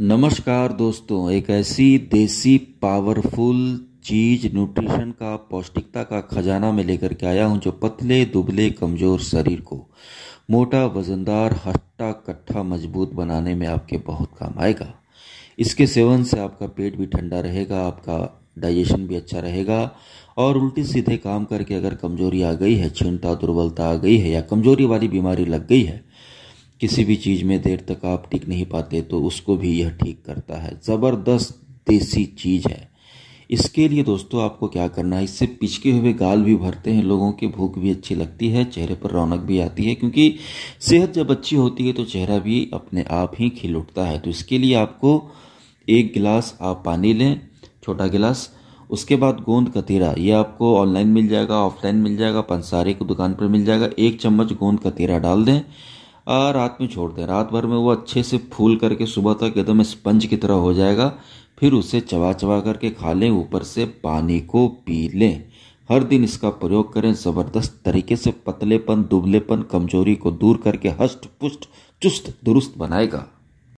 नमस्कार दोस्तों एक ऐसी देसी पावरफुल चीज न्यूट्रिशन का पौष्टिकता का खजाना में लेकर के आया हूँ जो पतले दुबले कमज़ोर शरीर को मोटा वजनदार हट्टा कट्ठा मजबूत बनाने में आपके बहुत काम आएगा इसके सेवन से आपका पेट भी ठंडा रहेगा आपका डाइजेशन भी अच्छा रहेगा और उल्टी सीधे काम करके अगर कमजोरी आ गई है क्षीणता दुर्बलता आ गई है या कमजोरी वाली बीमारी लग गई है किसी भी चीज़ में देर तक आप टिक नहीं पाते तो उसको भी यह ठीक करता है ज़बरदस्त देसी चीज़ है इसके लिए दोस्तों आपको क्या करना है इससे पिचके हुए गाल भी भरते हैं लोगों की भूख भी अच्छी लगती है चेहरे पर रौनक भी आती है क्योंकि सेहत जब अच्छी होती है तो चेहरा भी अपने आप ही खिल उठता है तो इसके लिए आपको एक गिलास आप पानी लें छोटा गिलास उसके बाद गोंद कतीरा ये आपको ऑनलाइन मिल जाएगा ऑफलाइन मिल जाएगा पंसारी की दुकान पर मिल जाएगा एक चम्मच गोंद कतीरा डाल दें रात में छोड़ दें रात भर में वो अच्छे से फूल करके सुबह तक एकदम स्पंज की तरह हो जाएगा फिर उसे चबा चबा करके खा लें ऊपर से पानी को पी लें हर दिन इसका प्रयोग करें ज़बरदस्त तरीके से पतलेपन दुबलेपन कमजोरी को दूर करके हष्ट पुष्ट चुस्त दुरुस्त बनाएगा